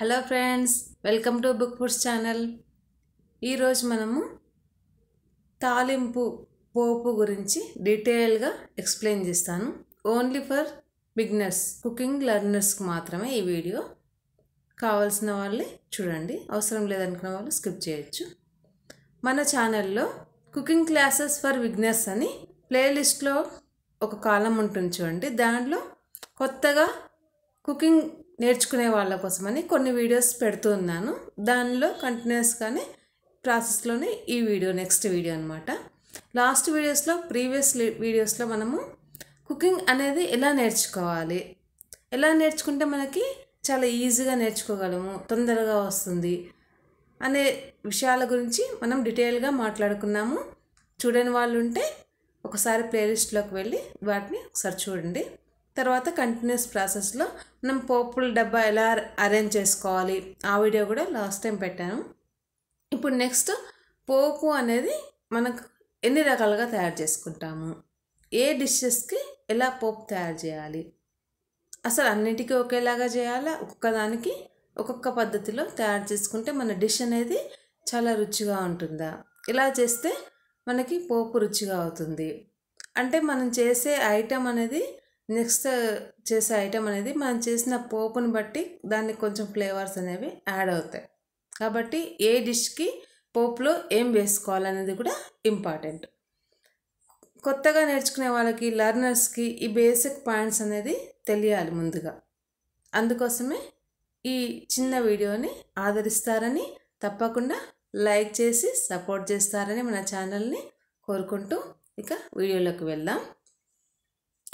hello friends welcome to book foods channel ఈరోజు మనము తాలింపు పోపు గురించి డీటెయిల్గా ఎక్స్ప్లెయిన్ చేస్తాను ఓన్లీ ఫర్ బిగ్నర్స్ కుకింగ్ లర్నర్స్కి మాత్రమే ఈ వీడియో కావాల్సిన వాళ్ళే చూడండి అవసరం లేదనుకున్న వాళ్ళు స్కిప్ చేయొచ్చు మన ఛానల్లో కుకింగ్ క్లాసెస్ ఫర్ విగ్నర్స్ అని ప్లేలిస్ట్లో ఒక కాలం ఉంటుంది చూడండి దాంట్లో కొత్తగా కుకింగ్ నేర్చుకునే వాళ్ళ కోసమని కొన్ని వీడియోస్ పెడుతున్నాను దానిలో కంటిన్యూస్గానే ప్రాసెస్లోనే ఈ వీడియో నెక్స్ట్ వీడియో అనమాట లాస్ట్ వీడియోస్లో ప్రీవియస్ వీడియోస్లో మనము కుకింగ్ అనేది ఎలా నేర్చుకోవాలి ఎలా నేర్చుకుంటే మనకి చాలా ఈజీగా నేర్చుకోగలము తొందరగా వస్తుంది అనే విషయాల గురించి మనం డీటెయిల్గా మాట్లాడుకున్నాము చూడని వాళ్ళు ఉంటే ఒకసారి ప్లేలిస్ట్లోకి వెళ్ళి వాటిని ఒకసారి చూడండి తర్వాత కంటిన్యూస్ ప్రాసెస్లో మనం పోపుల డబ్బా ఎలా అరేంజ్ చేసుకోవాలి ఆ వీడియో కూడా లాస్ట్ టైం పెట్టాను ఇప్పుడు నెక్స్ట్ పోపు అనేది మనకు ఎన్ని రకాలుగా తయారు చేసుకుంటాము ఏ డిషెస్కి ఎలా పోపు తయారు చేయాలి అసలు అన్నిటికీ ఒకేలాగా చేయాలా ఒక్కదానికి ఒక్కొక్క పద్ధతిలో తయారు చేసుకుంటే మన డిష్ అనేది చాలా రుచిగా ఉంటుందా ఇలా చేస్తే మనకి పోపు రుచిగా అవుతుంది అంటే మనం చేసే ఐటెం అనేది నెక్స్ట్ చేసే ఐటెం అనేది మనం చేసిన పోపుని బట్టి దాన్ని కొంచెం ఫ్లేవర్స్ అనేవి యాడ్ అవుతాయి కాబట్టి ఏ డిష్కి పోపులో ఏం వేసుకోవాలనేది కూడా ఇంపార్టెంట్ కొత్తగా నేర్చుకునే వాళ్ళకి లర్నర్స్కి ఈ బేసిక్ పాయింట్స్ అనేది తెలియాలి ముందుగా అందుకోసమే ఈ చిన్న వీడియోని ఆదరిస్తారని తప్పకుండా లైక్ చేసి సపోర్ట్ చేస్తారని మన ఛానల్ని కోరుకుంటూ ఇక వీడియోలోకి వెళ్దాం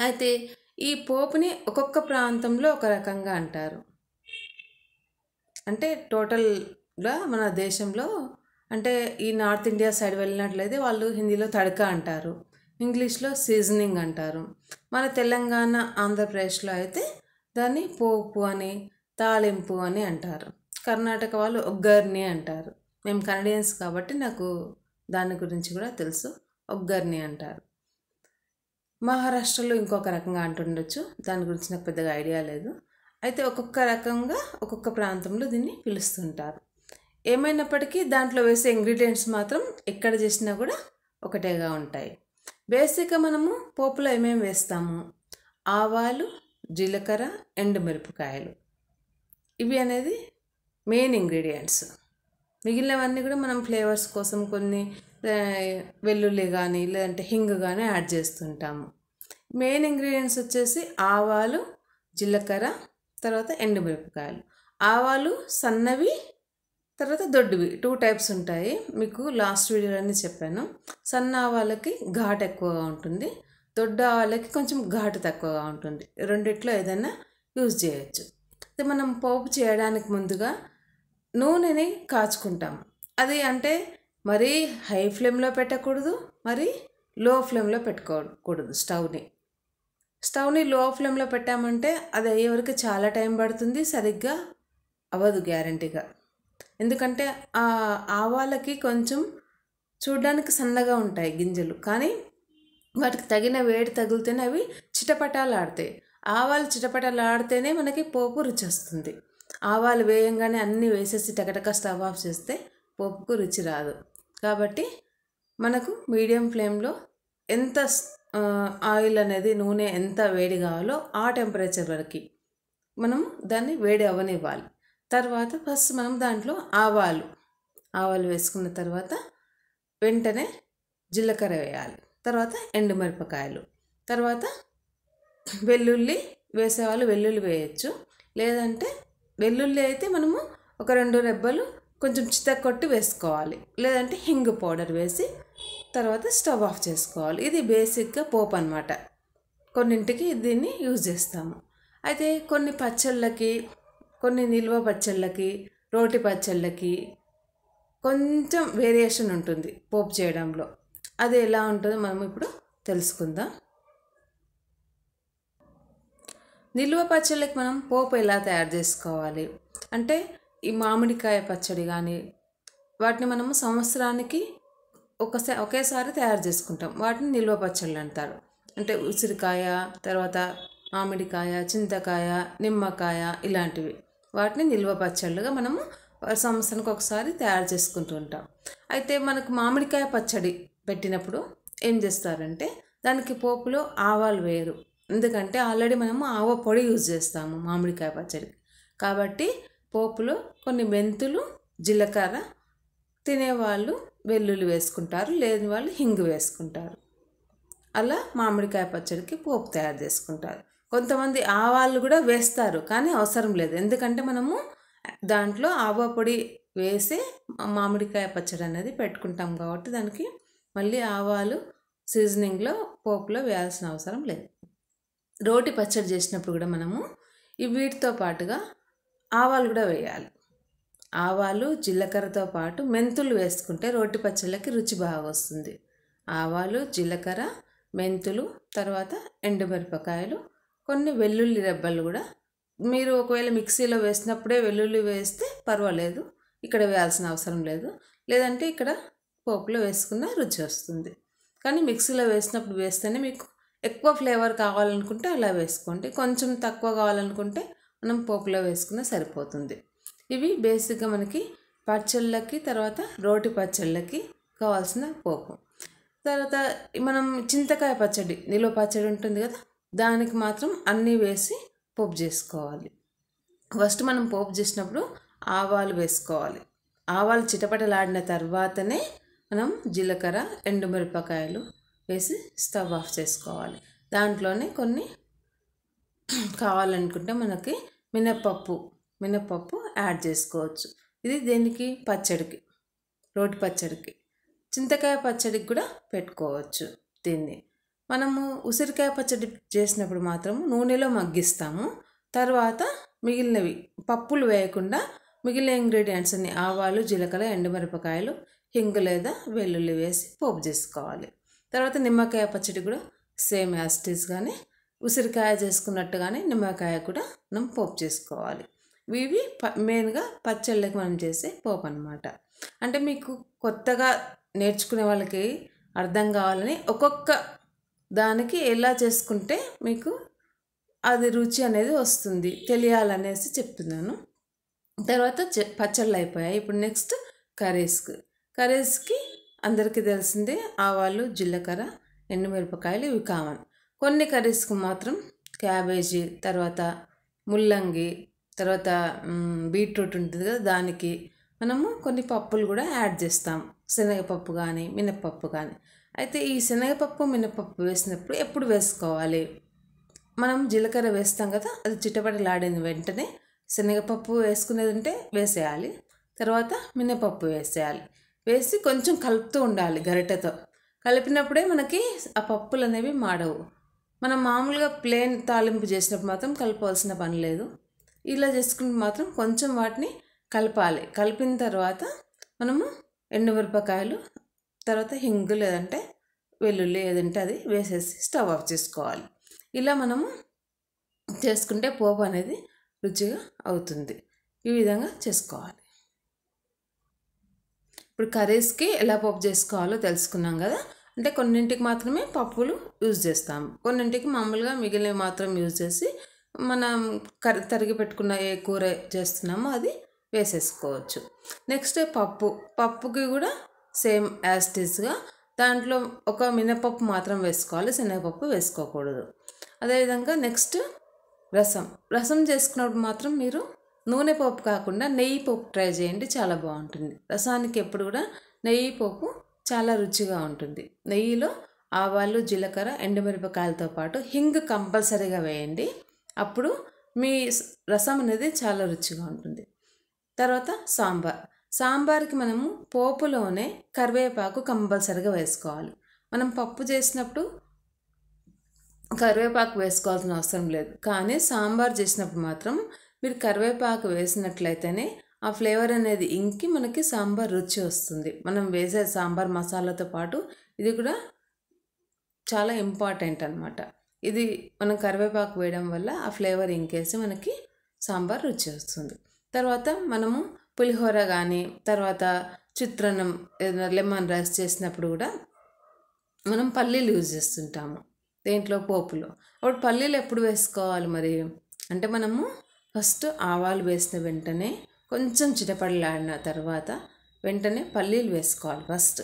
అయితే ఈ పోపుని ఒక్కొక్క ప్రాంతంలో ఒక రకంగా అంటారు అంటే టోటల్గా మన దేశంలో అంటే ఈ నార్త్ ఇండియా సైడ్ వెళ్ళినట్లయితే వాళ్ళు హిందీలో తడక అంటారు ఇంగ్లీష్లో సీజనింగ్ అంటారు మన తెలంగాణ ఆంధ్రప్రదేశ్లో అయితే దాన్ని పోపు అని తాలింపు అని అంటారు కర్ణాటక వాళ్ళు ఒగ్గర్ని అంటారు మేము కనడియన్స్ కాబట్టి నాకు దాని గురించి కూడా తెలుసు ఒగ్గర్ని అంటారు మహారాష్ట్రలో ఇంకొక రకంగా అంటుండొచ్చు దాని గురించి నాకు పెద్దగా ఐడియా లేదు అయితే ఒక్కొక్క రకంగా ఒక్కొక్క ప్రాంతంలో దీన్ని పిలుస్తుంటారు ఏమైనప్పటికీ దాంట్లో వేసే ఇంగ్రీడియంట్స్ మాత్రం ఎక్కడ చేసినా కూడా ఒకటేగా ఉంటాయి బేసిక్గా మనము పోపులో ఏమేమి వేస్తాము ఆవాలు జీలకర్ర ఎండుమిరపకాయలు ఇవి అనేది మెయిన్ ఇంగ్రీడియంట్స్ మిగిలినవన్నీ కూడా మనం ఫ్లేవర్స్ కోసం కొన్ని వెల్లుల్లి కానీ లేదంటే హింగ్ కానీ యాడ్ చేస్తుంటాము మెయిన్ ఇంగ్రీడియంట్స్ వచ్చేసి ఆవాలు జీలకర్ర తర్వాత ఎండుమిరపకాయలు ఆవాలు సన్నవి తర్వాత దొడ్డువి టూ టైప్స్ ఉంటాయి మీకు లాస్ట్ వీడియోలోనే చెప్పాను సన్న ఆవాలకి ఘాట్ ఎక్కువగా ఉంటుంది దొడ్డు ఆవాలకి కొంచెం ఘాటు తక్కువగా ఉంటుంది రెండిట్లో ఏదైనా యూజ్ చేయొచ్చు అయితే మనం పోపు చేయడానికి ముందుగా నూనెని కాచుకుంటాము అది అంటే మరి హై ఫ్లేమ్లో పెట్టకూడదు మరి లో ఫ్లేమ్లో పెట్టుకోకూడదు స్టవ్ని స్టవ్ని లో ఫ్లేమ్లో పెట్టామంటే అది అయ్యే వరకు చాలా టైం పడుతుంది సరిగ్గా అవ్వదు గ్యారంటీగా ఎందుకంటే ఆ ఆవాలకి కొంచెం చూడ్డానికి సన్నగా ఉంటాయి గింజలు కానీ వాటికి తగిన వేడి తగిలితేనే అవి చిటపటాలు ఆడతాయి ఆవాలు చిటపటాలు ఆడితేనే మనకి పోపు రుచి వస్తుంది ఆవాలు వేయంగానే అన్నీ వేసేసి టకటక స్టవ్ ఆఫ్ చేస్తే పోపుకు రుచి రాదు కాబట్టి మనకు మీడియం ఫ్లేమ్లో ఎంత ఆయిల్ అనేది నూనె ఎంత వేడి కావాలో ఆ టెంపరేచర్ వరకు మనం దాన్ని వేడి అవ్వనివ్వాలి తర్వాత ఫస్ట్ మనం దాంట్లో ఆవాలు ఆవాలు వేసుకున్న తర్వాత వెంటనే జీలకర్ర వేయాలి తర్వాత ఎండుమిరపకాయలు తర్వాత వెల్లుల్లి వేసేవాళ్ళు వెల్లుల్లి వేయచ్చు లేదంటే వెల్లుల్లి అయితే మనము ఒక రెండు రెబ్బలు కొంచెం చితకొట్టి వేసుకోవాలి లేదంటే హింగ్ పౌడర్ వేసి తర్వాత స్టవ్ ఆఫ్ చేసుకోవాలి ఇది బేసిక్గా పోపు అనమాట కొన్నింటికి దీన్ని యూజ్ చేస్తాము అయితే కొన్ని పచ్చళ్ళకి కొన్ని నిల్వ పచ్చళ్ళకి రోటి పచ్చళ్ళకి కొంచెం వేరియేషన్ ఉంటుంది పోపు చేయడంలో అది ఎలా ఉంటుందో మనం ఇప్పుడు తెలుసుకుందాం నిల్వ పచ్చళ్ళకి మనం పోపు ఎలా తయారు చేసుకోవాలి అంటే ఈ మామిడికాయ పచ్చడి కానీ వాటిని మనము సంవత్సరానికి ఒకసారి ఒకేసారి తయారు చేసుకుంటాం వాటిని నిల్వ పచ్చళ్ళు అంటారు అంటే ఉసిరికాయ తర్వాత మామిడికాయ చింతకాయ నిమ్మకాయ ఇలాంటివి వాటిని నిల్వ పచ్చళ్ళుగా మనము సంవత్సరానికి ఒకసారి తయారు చేసుకుంటూ ఉంటాం అయితే మనకు మామిడికాయ పచ్చడి పెట్టినప్పుడు ఏం చేస్తారంటే దానికి పోపులో ఆవాలు వేయరు ఎందుకంటే ఆల్రెడీ మనము ఆవ పొడి యూజ్ చేస్తాము మామిడికాయ పచ్చడి కాబట్టి పోపులో కొన్ని మెంతులు జీలకర్ర తినేవాళ్ళు వెల్లుల్లి వేసుకుంటారు లేని వాళ్ళు హింగు వేసుకుంటారు అలా మామిడికాయ పచ్చడికి పోపు తయారు చేసుకుంటారు కొంతమంది ఆవాలు కూడా వేస్తారు కానీ అవసరం లేదు ఎందుకంటే మనము దాంట్లో ఆవా పొడి వేసి మామిడికాయ పచ్చడి అనేది పెట్టుకుంటాం కాబట్టి దానికి మళ్ళీ ఆవాలు సీజనింగ్లో పోపులో వేయాల్సిన అవసరం లేదు రోటి పచ్చడి చేసినప్పుడు కూడా మనము ఈ వీటితో పాటుగా ఆవాలు కూడా వేయాలి ఆవాలు జీలకర్రతో పాటు మెంతులు వేసుకుంటే రోటి పచ్చళ్ళకి రుచి బాగా వస్తుంది ఆవాలు జీలకర్ర మెంతులు తర్వాత ఎండుమిరపకాయలు కొన్ని వెల్లుల్లి రెబ్బలు కూడా మీరు ఒకవేళ మిక్సీలో వేసినప్పుడే వెల్లుల్లి వేస్తే పర్వాలేదు ఇక్కడ వేయాల్సిన అవసరం లేదు లేదంటే ఇక్కడ పోపులో వేసుకున్న రుచి వస్తుంది కానీ మిక్సీలో వేసినప్పుడు వేస్తేనే మీకు ఎక్కువ ఫ్లేవర్ కావాలనుకుంటే అలా వేసుకోండి కొంచెం తక్కువ కావాలనుకుంటే మనం పోపులో వేసుకున్న సరిపోతుంది ఇవి బేసిక్గా మనకి పచ్చళ్ళకి తర్వాత రోటి పచ్చళ్ళకి కావాల్సిన పోపు తర్వాత మనం చింతకాయ పచ్చడి నిలువ పచ్చడి ఉంటుంది కదా దానికి మాత్రం అన్నీ వేసి పోపు చేసుకోవాలి ఫస్ట్ మనం పోపు చేసినప్పుడు ఆవాలు వేసుకోవాలి ఆవాలు చిటపటలాడిన తర్వాతనే మనం జీలకర్ర ఎండుమిరపకాయలు వేసి స్టవ్ ఆఫ్ చేసుకోవాలి దాంట్లోనే కొన్ని కావాలనుకుంటే మనకి మినప్పప్పు మినప్పప్పు యాడ్ చేసుకోవచ్చు ఇది దేనికి పచ్చడికి రోటి పచ్చడికి చింతకాయ పచ్చడికి కూడా పెట్టుకోవచ్చు దీన్ని మనము ఉసిరికాయ పచ్చడి చేసినప్పుడు మాత్రం నూనెలో మగ్గిస్తాము తర్వాత మిగిలినవి పప్పులు వేయకుండా మిగిలిన ఇంగ్రీడియంట్స్ అన్ని ఆవాలు జీలకర్ర ఎండుమిరపకాయలు హింగు లేదా వెల్లుల్లి వేసి పోపు చేసుకోవాలి తర్వాత నిమ్మకాయ పచ్చడి కూడా సేమ్ యాస్టీస్గానే ఉసిరికాయ చేసుకున్నట్టుగానే నిమ్మకాయ కూడా మనం పోపు చేసుకోవాలి ఇవి ప మెయిన్గా పచ్చళ్ళకి మనం చేసే పోపు అనమాట అంటే మీకు కొత్తగా నేర్చుకునే వాళ్ళకి అర్థం కావాలని ఒక్కొక్క దానికి ఎలా చేసుకుంటే మీకు అది రుచి అనేది వస్తుంది తెలియాలనేసి చెప్తున్నాను తర్వాత పచ్చళ్ళు అయిపోయాయి ఇప్పుడు నెక్స్ట్ కర్రీస్కి కర్రీస్కి అందరికీ తెలిసిందే ఆవాలు జీలకర్ర ఎండుమిరపకాయలు ఇవి కామన్ కొన్ని కర్రీస్కి మాత్రం క్యాబేజీ తర్వాత ముల్లంగి తర్వాత బీట్రూట్ ఉంటుంది కదా దానికి మనము కొన్ని పప్పులు కూడా యాడ్ చేస్తాం శనగపప్పు కానీ మినపప్పు కానీ అయితే ఈ శనగపప్పు మినపప్పు వేసినప్పుడు ఎప్పుడు వేసుకోవాలి మనం జీలకర్ర వేస్తాం కదా అది చిట్టపడలాడిన వెంటనే శనగపప్పు వేసుకునేది ఉంటే వేసేయాలి తర్వాత మినపప్పు వేసేయాలి వేసి కొంచెం కలుపుతూ ఉండాలి గరిటెతో కలిపినప్పుడే మనకి ఆ పప్పులు అనేవి మాడవు మనం మామూలుగా ప్లేన్ తాలింపు చేసినప్పుడు మాత్రం కలపాల్సిన పని లేదు ఇలా చేసుకుంటే మాత్రం కొంచెం వాటిని కలపాలి కలిపిన తర్వాత మనము ఎండుమిరపకాయలు తర్వాత హింగు లేదంటే వెల్లుల్లి ఏదంటే అది వేసేసి స్టవ్ ఆఫ్ చేసుకోవాలి ఇలా మనము చేసుకుంటే పోపు అనేది రుచిగా అవుతుంది ఈ విధంగా చేసుకోవాలి ఇప్పుడు కర్రీస్కి ఎలా పోపు చేసుకోవాలో తెలుసుకున్నాం కదా అంటే కొన్నింటికి మాత్రమే పప్పులు యూజ్ చేస్తాం కొన్నింటికి మామూలుగా మిగిలినవి మాత్రం యూజ్ చేసి మనం కర తరిగి పెట్టుకున్న ఏ కూర చేస్తున్నామో అది వేసేసుకోవచ్చు నెక్స్ట్ పప్పు పప్పుకి కూడా సేమ్ యాస్టిస్గా దాంట్లో ఒక మినపప్పు మాత్రం వేసుకోవాలి శనగపప్పు వేసుకోకూడదు అదేవిధంగా నెక్స్ట్ రసం రసం చేసుకున్నప్పుడు మాత్రం మీరు నూనె పప్పు కాకుండా నెయ్యి పప్పు ట్రై చేయండి చాలా బాగుంటుంది రసానికి ఎప్పుడు కూడా నెయ్యి పప్పు చాలా రుచిగా ఉంటుంది నెయ్యిలో ఆవాలు జీలకర్ర ఎండుమిరపకాయలతో పాటు హింగ్ కంపల్సరీగా వేయండి అప్పుడు మీ రసం అనేది చాలా రుచిగా ఉంటుంది తర్వాత సాంబార్ సాంబార్కి మనము పోపులోనే కరివేపాకు కంపల్సరీగా వేసుకోవాలి మనం పప్పు చేసినప్పుడు కరివేపాకు వేసుకోవాల్సిన అవసరం లేదు కానీ సాంబార్ చేసినప్పుడు మాత్రం మీరు కరివేపాకు వేసినట్లయితేనే ఆ ఫ్లేవర్ అనేది ఇంకి మనకి సాంబార్ రుచి వస్తుంది మనం వేసే సాంబార్ మసాలాతో పాటు ఇది కూడా చాలా ఇంపార్టెంట్ అనమాట ఇది మనం కరివేపాకు వేయడం వల్ల ఆ ఫ్లేవర్ ఇంకేసి మనకి సాంబార్ రుచి వస్తుంది తర్వాత మనము పులిహోర కానీ తర్వాత చిత్రన్నం లెమన్ రైస్ చేసినప్పుడు కూడా మనం పల్లీలు యూజ్ చేస్తుంటాము దేంట్లో పోపులో అప్పుడు పల్లీలు ఎప్పుడు వేసుకోవాలి మరి అంటే మనము ఫస్ట్ ఆవాలు వేసిన వెంటనే కొంచెం చిటపడలాడిన తర్వాత వెంటనే పల్లీలు వేసుకోవాలి ఫస్ట్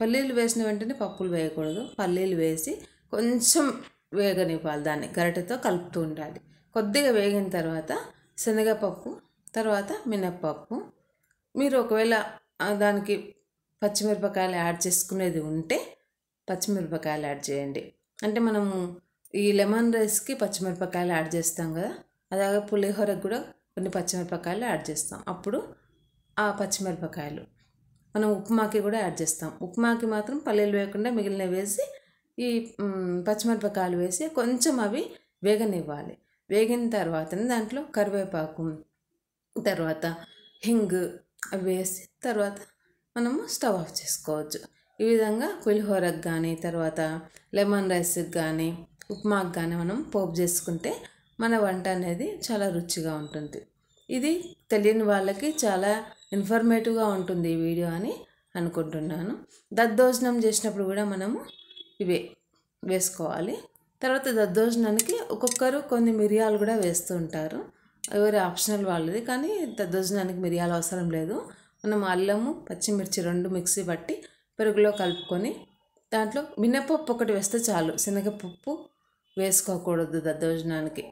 పల్లీలు వేసిన వెంటనే పప్పులు వేయకూడదు పల్లీలు వేసి కొంచెం వేగనివ్వాలి దాన్ని గరిటతో కలుపుతూ ఉండాలి కొద్దిగా వేగిన తర్వాత శనగపప్పు తర్వాత మినప్పప్పు మీరు ఒకవేళ దానికి పచ్చిమిరపకాయలు యాడ్ చేసుకునేది ఉంటే పచ్చిమిరపకాయలు యాడ్ చేయండి అంటే మనము ఈ లెమన్ రైస్కి పచ్చిమిరపకాయలు యాడ్ చేస్తాం కదా అలాగే పులిహోరకు కూడా కొన్ని పచ్చిమిరపకాయలు యాడ్ చేస్తాం అప్పుడు ఆ పచ్చిమిరపకాయలు మనం ఉప్మాకి కూడా యాడ్ చేస్తాం ఉప్మాకి మాత్రం పల్లీలు వేయకుండా మిగిలినవి వేసి ఈ పచ్చిమిరపకాయలు వేసి కొంచెం అవి వేగనివ్వాలి వేగిన తర్వాత దాంట్లో కరివేపాకు తర్వాత హింగ్ అవి వేసి తర్వాత మనము స్టవ్ ఆఫ్ చేసుకోవచ్చు ఈ విధంగా పులిహోరకు కానీ తర్వాత లెమన్ రైస్కి కానీ ఉప్మాకి కానీ మనం పోపు చేసుకుంటే మన వంట అనేది చాలా రుచిగా ఉంటుంది ఇది తెలియని వాళ్ళకి చాలా ఇన్ఫర్మేటివ్గా ఉంటుంది ఈ వీడియో అని అనుకుంటున్నాను దద్దోజనం చేసినప్పుడు కూడా మనము ఇవే వేసుకోవాలి తర్వాత దద్దోజనానికి ఒక్కొక్కరు కొన్ని మిరియాలు కూడా వేస్తూ ఉంటారు ఎవరి ఆప్షనల్ వాళ్ళది కానీ దద్దోజనానికి మిరియాలు అవసరం లేదు మనం అల్లము పచ్చిమిర్చి రెండు మిక్సీ పట్టి పెరుగులో కలుపుకొని దాంట్లో మినపప్పు ఒకటి వేస్తే చాలు శనగపప్పు వేసుకోకూడదు దద్దోజనానికి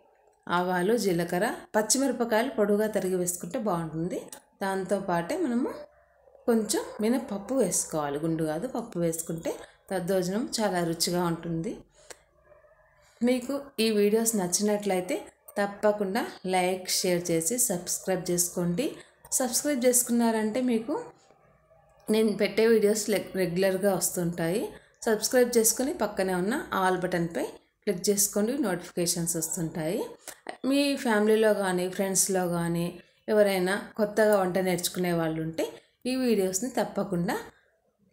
ఆవాలు జీలకర్ర పచ్చిమిరపకాయలు పొడుగా తరిగి వేసుకుంటే బాగుంటుంది దాంతోపాటే మనము కొంచెం మినపప్పు వేసుకోవాలి గుండు కాదు పప్పు వేసుకుంటే తద్వజనం చాలా రుచిగా ఉంటుంది మీకు ఈ వీడియోస్ నచ్చినట్లయితే తప్పకుండా లైక్ షేర్ చేసి సబ్స్క్రైబ్ చేసుకోండి సబ్స్క్రైబ్ చేసుకున్నారంటే మీకు నేను పెట్టే వీడియోస్ రెగ్యులర్గా వస్తుంటాయి సబ్స్క్రైబ్ చేసుకుని పక్కనే ఉన్న ఆల్ బటన్పై క్లిక్ చేసుకోండి నోటిఫికేషన్స్ వస్తుంటాయి మీ ఫ్యామిలీలో కానీ ఫ్రెండ్స్లో కానీ ఎవరైనా కొత్తగా వంట నేర్చుకునే వాళ్ళు ఉంటే ఈ వీడియోస్ని తప్పకుండా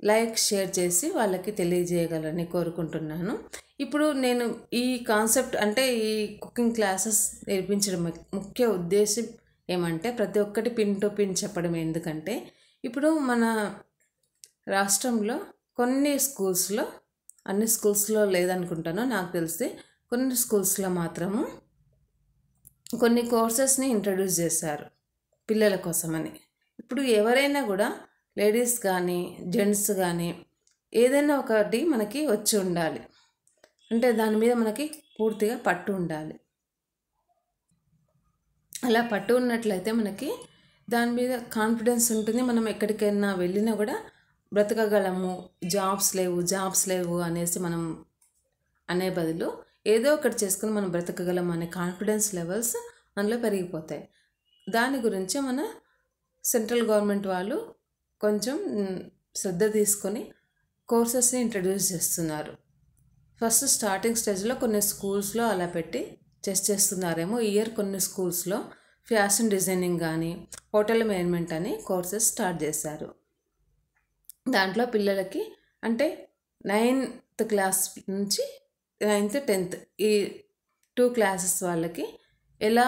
లైక్ షేర్ చేసి వాళ్ళకి తెలియజేయగలని కోరుకుంటున్నాను ఇప్పుడు నేను ఈ కాన్సెప్ట్ అంటే ఈ కుకింగ్ క్లాసెస్ నేర్పించడం ముఖ్య ఉద్దేశం ఏమంటే ప్రతి ఒక్కటి పిన్ టు పిన్ చెప్పడం ఎందుకంటే ఇప్పుడు మన రాష్ట్రంలో కొన్ని స్కూల్స్లో అన్ని స్కూల్స్లో లేదనుకుంటాను నాకు తెలిసి కొన్ని స్కూల్స్లో మాత్రము కొన్ని కోర్సెస్ని ఇంట్రడ్యూస్ చేశారు పిల్లల కోసమని ఇప్పుడు ఎవరైనా కూడా లేడీస్ కానీ జెంట్స్ కానీ ఏదైనా ఒకటి మనకి వచ్చి ఉండాలి అంటే దాని మీద మనకి పూర్తిగా పట్టు ఉండాలి అలా పట్టు ఉన్నట్లయితే మనకి దాని మీద కాన్ఫిడెన్స్ ఉంటుంది మనం ఎక్కడికైనా వెళ్ళినా కూడా బ్రతకగలము జాబ్స్ లేవు జాబ్స్ లేవు అనేసి మనం అనే బదులు ఏదో ఒకటి చేసుకుని మనం బ్రతకగలం అనే కాన్ఫిడెన్స్ లెవెల్స్ మనలో పెరిగిపోతాయి దాని గురించి మన సెంట్రల్ గవర్నమెంట్ వాళ్ళు కొంచెం శ్రద్ధ తీసుకొని కోర్సెస్ని ఇంట్రడ్యూస్ చేస్తున్నారు ఫస్ట్ స్టార్టింగ్ స్టేజ్లో కొన్ని స్కూల్స్లో అలా పెట్టి చెస్ చేస్తున్నారేమో ఇయర్ కొన్ని స్కూల్స్లో ఫ్యాషన్ డిజైనింగ్ కానీ హోటల్ మేనేజ్మెంట్ అని కోర్సెస్ స్టార్ట్ చేశారు దాంట్లో పిల్లలకి అంటే నైన్త్ క్లాస్ నుంచి నైన్త్ టెన్త్ ఈ టూ క్లాసెస్ వాళ్ళకి ఎలా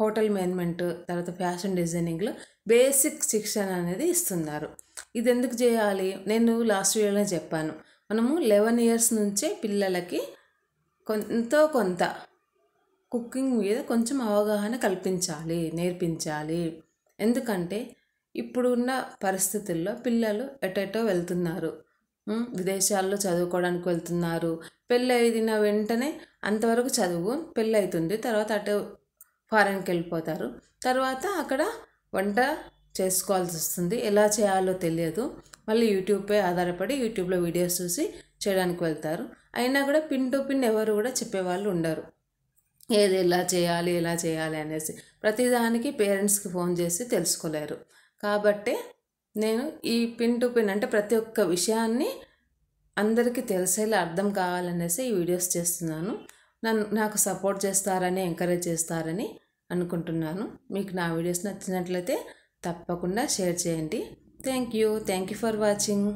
హోటల్ మేనేజ్మెంట్ తర్వాత ఫ్యాషన్ డిజైనింగ్లో బేసిక్ శిక్షణ అనేది ఇస్తున్నారు ఇది ఎందుకు చేయాలి నేను లాస్ట్ ఇయర్లో చెప్పాను మనము లెవెన్ ఇయర్స్ నుంచే పిల్లలకి కొంత కొంత కుకింగ్ మీద కొంచెం అవగాహన కల్పించాలి నేర్పించాలి ఎందుకంటే ఇప్పుడున్న పరిస్థితుల్లో పిల్లలు ఎటెటో వెళ్తున్నారు విదేశాల్లో చదువుకోవడానికి వెళ్తున్నారు పెళ్ళైన వెంటనే అంతవరకు చదువు పెళ్ళవుతుంది తర్వాత అటు ఫారెన్కి వెళ్ళిపోతారు తర్వాత అక్కడ వంట చేసుకోవాల్సి వస్తుంది ఎలా చేయాలో తెలియదు మళ్ళీ యూట్యూబ్పై ఆధారపడి యూట్యూబ్లో వీడియోస్ చూసి చేయడానికి వెళ్తారు అయినా కూడా పిన్ టు పిన్ ఎవరు కూడా చెప్పేవాళ్ళు ఉండరు ఏది ఎలా చేయాలి ఎలా చేయాలి అనేసి ప్రతిదానికి పేరెంట్స్కి ఫోన్ చేసి తెలుసుకోలేరు కాబట్టే నేను ఈ పిన్ టు పిన్ అంటే ప్రతి ఒక్క విషయాన్ని అందరికీ తెలిసేలా అర్థం కావాలనేసి ఈ వీడియోస్ చేస్తున్నాను నన్ను నాకు సపోర్ట్ చేస్తారని ఎంకరేజ్ చేస్తారని అనుకుంటున్నాను మీకు నా వీడియోస్ నచ్చినట్లయితే తప్పకుండా షేర్ చేయండి thank you thank you for watching